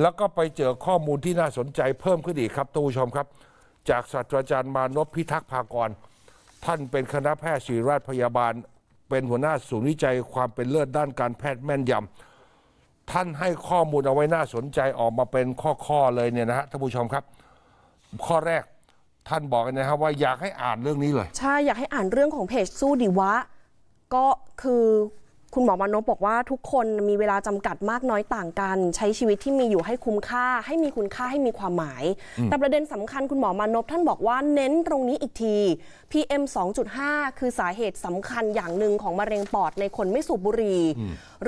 แล้วก็ไปเจอข้อมูลที่น่าสนใจเพิ่มขึ้นอีกครับท่านผู้ชมครับ จากศาสตราจารย์มานพพิทักษ์ภากร ท่านเป็นคณะแพทย์ศิริราชพยาบาล เป็นหัวหน้าศูนย์วิจัยความเป็นเลิศด้านการแพทย์แม่นยำท่านให้ข้อมูลเอาไว้น่าสนใจออกมาเป็นข้อ ๆ เลยเนี่ยนะฮะท่านผู้ชมครับ ข้อแรกท่านบอกนะครับว่าอยากให้อ่านเรื่องนี้เลยใช่อยากให้อ่านเรื่องของเพจสู้ดีวะ ก็คือคุณหมอมานพบอกว่าทุกคนมีเวลาจำกัดมากน้อยต่างกัน ใช้ชีวิตที่มีอยู่ให้คุ้มค่าให้มีคุณค่าให้มีความหมาย แต่ประเด็นสำคัญคุณหมอมานพท่านบอกว่าเน้นตรงนี้อีกที PM 2.5 คือสาเหตุสำคัญอย่างหนึ่งของมะเร็งปอดในคนไม่สูบบุหรี่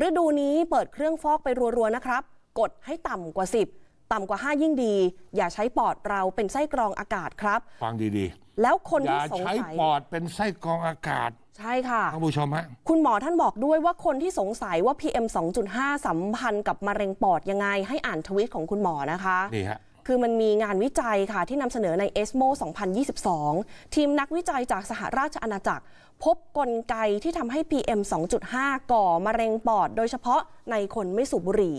ฤดูนี้เปิดเครื่องฟอกไปรัวๆนะครับ กดให้ต่ำกว่า 10ต่ำกว่า 5 ยิ่งดี อย่าใช้ปอดเราเป็นไส้กรองอากาศครับฟังดีๆแล้วคนที่ย่าัยใช้ปอดเป็นไส้กรองอากาศ ใช่ค่ะท่านผู้ชมฮะคุณหมอท่านบอกด้วยว่าคนที่สงสัยว่า PM 2.5 สัมพันธ์ กับมะเร็งปอดยังไงให้อ่านทวิตของคุณหมอนะคะ นี่ฮะคือมันมีงานวิจัยค่ะที่นำเสนอในเอสโม2022 ทีมนักวิจัยจากสหราชอาณาจักร พบกลไกที่ทำให้ PM 2.5 ก่อมะเร็งปอดโดยเฉพาะในคนไม่สูบบุหรี่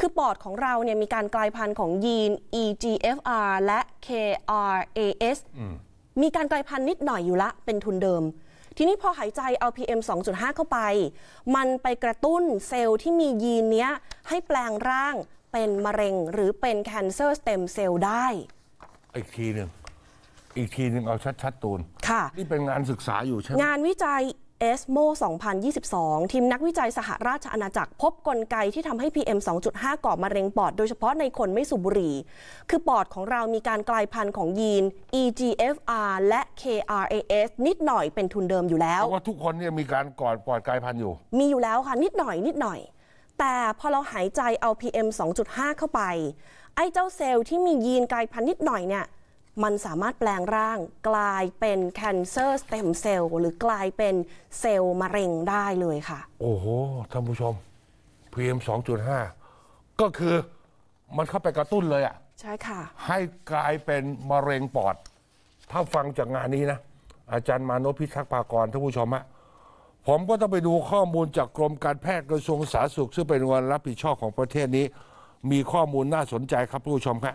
คือปอดของเราเนี่ยมีการกลายพันธุ์ของยีน EGFR และ KRAS มีการกลายพันธุ์นิดหน่อยอยู่ละ เป็นทุนเดิม ทีนี้พอหายใจเอา PM 2.5 เข้าไป มันไปกระตุ้นเซลล์ที่มียีนเนี้ย ให้แปลงร่างเป็นมะเร็งหรือเป็นแคนเซอร์สเต็มเซลล์ได้ อีกทีหนึ่ง อีกทีหนึ่งเอาชัดๆ ตูน ค่ะ นี่เป็นงานศึกษาอยู่ใช่ไหม งานวิจัยเอสโม2022 ทีมนักวิจัยสหราชอาณาจักรพบกลไกที่ทำให้ PM 2.5 ก่อมะเร็งปอดโดยเฉพาะในคนไม่สูบบุหรี่คือปอดของเรามีการกลายพันธุ์ของยีน EGFR และ KRAS นิดหน่อยเป็นทุนเดิมอยู่แล้วเพราะว่าทุกคนเนี่ยมีการก่อนปอดกลายพันธุ์อยู่ มีอยู่แล้วค่ะนิดหน่อยนิดหน่อย แต่พอเราหายใจเอา PM 2.5 เข้าไป ไอ้เจ้าเซลล์ที่มียีนกลายพันธุ์นิดหน่อยเนี่ยมันสามารถแปลงร่างกลายเป็นเคนซอร์สเต็มเซลล์หรือกลายเป็นเซลล์มะเร็งได้เลยค่ะ โอ้โห ท่านผู้ชม PM 2.5 ก็คือมันเข้าไปกระตุ้นเลยอ่ะใช่ค่ะ ให้กลายเป็นมะเร็งปอด ถ้าฟังจากงานนี้นะ อาจารย์มานพพิทักษ์ปากร ท่านผู้ชมอะผมก็ต้องไปดูข้อมูลจากกรมการแพทย์กระทรวงสาธารณสุข ซึ่งเป็นวันรับผิดชอบของประเทศนี้ มีข้อมูลน่าสนใจครับผู้ชมครับ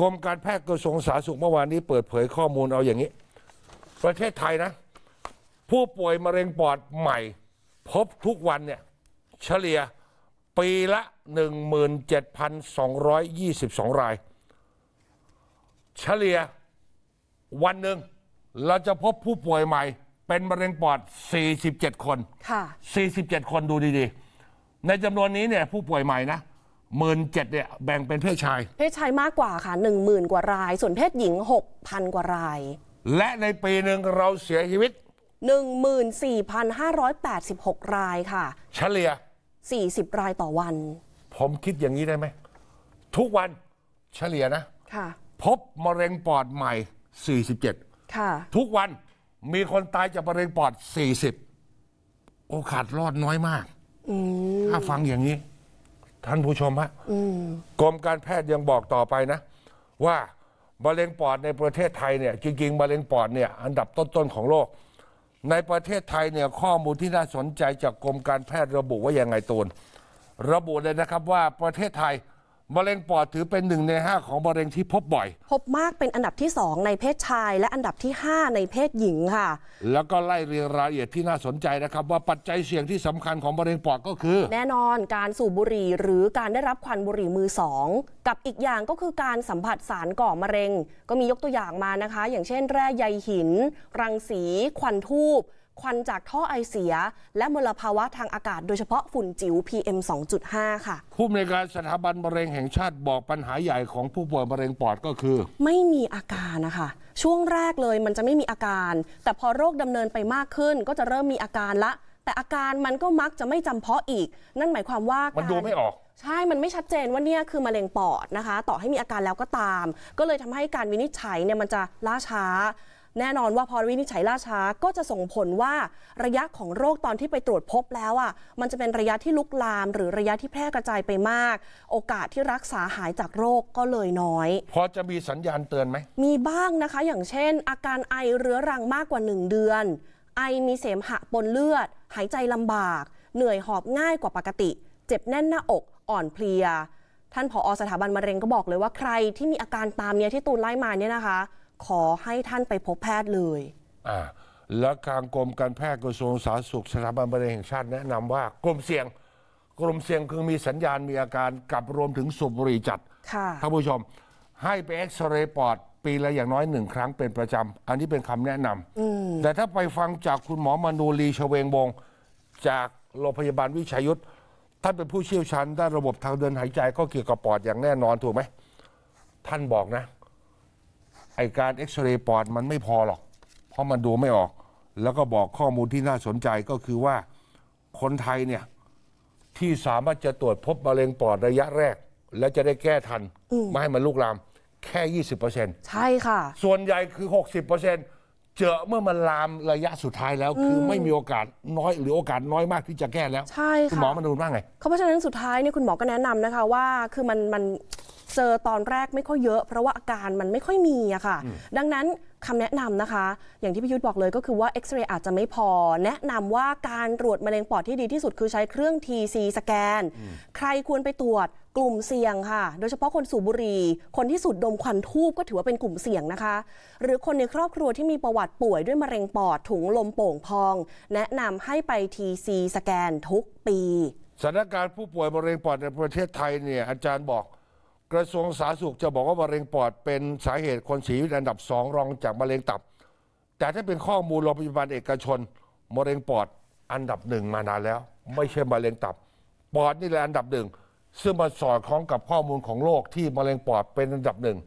กรมการแพทย์กระทรวงสาธารณสุขเมื่อวานนี้เปิดเผยข้อมูลเอาอย่างนี้ ประเทศไทยนะ ผู้ป่วยมะเร็งปอดใหม่ พบทุกวันเนี่ยเฉลี่ยปีละ 17,222 ราย เฉลี่ยวันหนึ่งเราจะพบผู้ป่วยใหม่ เป็นมะเร็งปอด 47 คน่47 คนดูดีๆ ในจำนวนนี้เนี่ยผู้ป่วยใหม่นะหมื่นเจ็ดเนี่ย แบ่งเป็นเพศชาย เพศชายมากกว่าค่ะหนึ่งหมื่นกว่าราย ส่วนเพศหญิงหกพันกว่าราย และในปีหนึ่งเราเสียชีวิต14,586รายค่ะ เฉลี่ย40รายต่อวัน ผมคิดอย่างนี้ได้ไหมทุกวัน เฉลี่ยนะค่ะ พบมะเร็งปอดใหม่47ค่ะ ทุกวันมีคนตายจากมะเร็งปอด40โอกาสรอดน้อยมากถ้าฟังอย่างนี้ท่านผู้ชมฮะกรมการแพทย์ยังบอกต่อไปนะ ว่ามะเร็งปอดในประเทศไทยเนี่ยจริงๆมะเร็งปอดเนี่ยอันดับต้นๆของโลกในประเทศไทยเนี่ยข้อมูลที่น่าสนใจจากกรมการแพทย์ระบุว่าอย่างไงตูนระบุเลยนะครับว่าประเทศไทยมะเร็งปอดถือเป็นหนึ่งในห้าของมะเร็งที่พบบ่อย พบมากเป็นอันดับที่สองในเพศชาย และอันดับที่ 5 ในเพศหญิงค่ะ แล้วก็ไล่เรียงรายละเอียดที่น่าสนใจนะครับว่าปัจจัยเสี่ยงที่สำคัญของมะเร็งปอดก็คือ แน่นอนการสูบบุหรี่หรือการได้รับควันบุหรี่มือสองกับอีกอย่างก็คือการสัมผัสสารก่อมะเร็งก็มียกตัวอย่างมานะคะ อย่างเช่น แร่ใยหิน รังสี ควันทูบควันจากท่อไอเสีย และมลภาวะทางอากาศโดยเฉพาะฝุ่นจิ๋ว PM 2.5 ค่ะผู้มำนการสถาบันมะเร็งแห่งชาติบอกปัญหาใหญ่ของผู้ป่วยมะเร็งปอดก็คือ ไม่มีอาการนะคะ ช่วงแรกเลยมันจะไม่มีอาการ แต่พอโรคดำเนินไปมากขึ้นก็จะเริ่มมีอาการละ แต่อาการมันก็มักจะไม่จำเพาะอีก นั่นหมายความว่ามันดูไม่ออก ใช่ มันไม่ชัดเจนว่าเนี่ยคือมะเร็งปอดนะคะ ต่อให้มีอาการแล้วก็ตาม ก็เลยทำให้การวินิจฉัยเนี่ยมันจะล่าช้าแน่นอนว่าพอวินิจฉัยล่าช้าก็จะส่งผลว่าระยะของโรคตอนที่ไปตรวจพบแล้วอ่ะมันจะเป็นระยะที่ลุกลาม หรือระยะที่แพร่กระจายไปมาก โอกาสที่รักษาหายจากโรคก็เลยน้อยพอจะมีสัญญาณเตือนไหม มีบ้างนะคะ อย่างเช่น อาการไอเรื้อรังมากกว่า 1 เดือน ไอมีเสมหะปนเลือด หายใจลำบาก เหนื่อยหอบง่ายกว่าปกติ เจ็บแน่นหน้าอกอ่อนเพลีย ท่านผออสถาบันมะเร็งก็บอกเลยว่าใครที่มีอาการตามเนี้ยที่ตูนไล่มาเนี่ยนะคะขอให้ท่านไปพบแพทย์เลยอ่าและทางกรมการแพทย์กระทรวงสาธารณสุขสถาบันบริหารแห่งชาติแนะนำว่ากลุ่มเสี่ยงกลุ่มเสี่ยงคือมีสัญญาณมีอาการกับรวมถึงสูบบุหรี่จัดท่านผู้ชม ให้ไปเอ็กซเรย์ปอดปีละอย่างน้อยหนึ่งครั้งเป็นประจำ อันนี้เป็นคำแนะนำ แต่ถ้าไปฟังจากคุณหมอมนูลีชเวงวง จากโรงพยาบาลวิชัยยุทธท่านเป็นผู้เชี่ยวชาญด้านระบบทางเดินหายใจก็เกี่ยวกับปอดอย่างแน่นอนถูกไหม ท่านบอกนะไอการเอ็กซเรย์ปอดมันไม่พอหรอก เพราะมันดูไม่ออก แล้วก็บอกข้อมูลที่น่าสนใจก็คือว่าคนไทยเนี่ยที่สามารถจะตรวจพบมะเร็งปอดระยะแรก และจะได้แก้ทันไม่ให้มันลุกลาม แค่ 20%ใช่ค่ะ ส่วนใหญ่คือ 60%เจอเมื่อมันลามระยะสุดท้ายแล้วคือไม่มีโอกาสน้อยหรือโอกาสน้อยมากที่จะแก้แล้วใช่ค่ะคุณหมอมนูว่าไงเพราะฉะนั้นสุดท้ายเนี่ยคุณหมอก็แนะนำนะคะว่าคือมันมันเจอตอนแรกไม่ค่อยเยอะเพราะว่าอาการมันไม่ค่อยมีอะค่ะดังนั้นคำแนะนำนะคะ อย่างที่พิยุทธบอกเลยก็คือว่าเอ็กซเรย์อาจจะไม่พอ แนะนำว่าการตรวจมะเร็งปอดที่ดีที่สุดคือใช้เครื่อง TC สแกน ใครควรไปตรวจกลุ่มเสี่ยงค่ะโดยเฉพาะคนสูบบุหรี่ คนที่สูดดมควันทูบก็ถือว่าเป็นกลุ่มเสี่ยงนะคะ หรือคนในครอบครัวที่มีประวัติป่วยด้วยมะเร็งปอดถุงลมโป่งพองแนะนำให้ไป TC สแกนทุกปีสถานการณ์ผู้ป่วยมะเร็งปอดในประเทศไทยเนี่ยอาจารย์บอกกระทรวงสาธารณสุขจะบอกว่ามะเร็งปอดเป็นสาเหตุคนเสียชีวิตอันดับสองรองจากมะเร็งตับ แต่ถ้าเป็นข้อมูลโรงพยาบาลเอกชน มะเร็งปอดอันดับหนึ่งมานานแล้ว ไม่ใช่มะเร็งตับปอดนี่แหละอันดับหนึ่ง ซึ่งมันสอดคล้องกับข้อมูลของโลกที่มะเร็งปอดเป็นอันดับหนึ่ง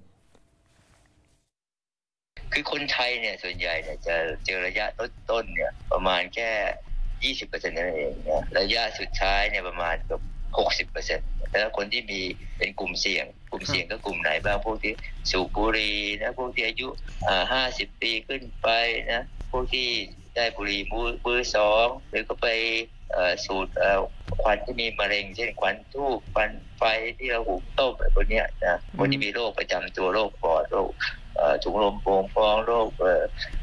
คือคนไทยเนี่ยส่วนใหญ่เนี่ยจะเจอระยะต้นๆเนี่ย ประมาณแค่ยี่สิบเปอร์เซ็นต์นั่นเองนะระยะสุดท้ายเนี่ยประมาณเกือบ60เปอร์เซ็นต์แล้วคนที่มีเป็นกลุ่มเสี่ยง กลุ่มเสี่ยงก็กลุ่มไหนบ้างพวกที่สูบบุหรี่นะพวกที่อายุห้าสิบปีขึ้นไปนะพวกที่ได้บุหรี่มือสองหรือก็ไปสูตรควันที่มีมะเร็งเช่นควันทูบควันไฟที่เราหุงต้มอะไรพวกนี้นะคนที่มีโรคประจำตัวโรคปอดโรคถุงลมโป่งฟองโรค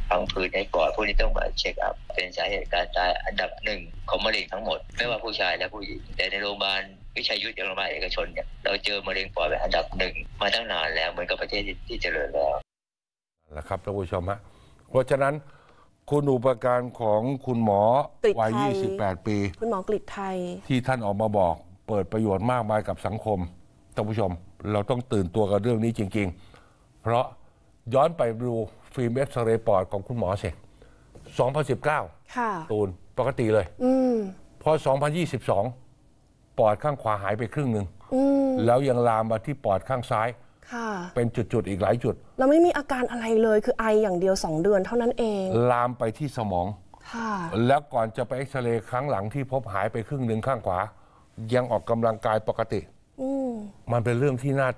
พังผืดในปอดพวกนี้ต้องมาเช็คอัพเป็นสาเหตุการตายอันดับหนึ่งของมะเร็งทั้งหมด ไม่ว่าผู้ชายและผู้หญิง แต่ในโรงพยาบาลวิชายยุทธโรงพยาบาลเอกชนเนี่ยเราเจอมะเร็งปอดเป็นอันดับหนึ่ง มาตั้งนานแล้ว เหมือนกับประเทศที่เจริญแล้วนะครับท่านผู้ชมฮะเพราะฉะนั้นคุณอุปการของคุณหมอวัย 28 ปี คุณหมอกฤษไทย ที่ท่านออกมาบอก เปิดประโยชน์มากมายกับสังคมท่านผู้ชม เราต้องตื่นตัวกับเรื่องนี้จริงๆเพราะย้อนไปดูฟิล์มเอ็กซเรย์ปอดของคุณหมอเสร็จ2019ค่ะตูนปกติเลยอพอ2022ปอดข้างขวาหายไปครึ่งหนึ่งแล้วยังลามมาที่ปอดข้างซ้ายเป็นจุดๆอีกหลายจุด เราไม่มีอาการอะไรเลยคือไออย่างเดียว2เดือนเท่านั้นเอง ลามไปที่สมองแล้วก่อนจะไปเอ็กซเรย์ครั้งหลังที่พบหายไปครึ่งหนึ่งข้างขวา ยังออกกำลังกายปกติมันเป็นเรื่องที่น่า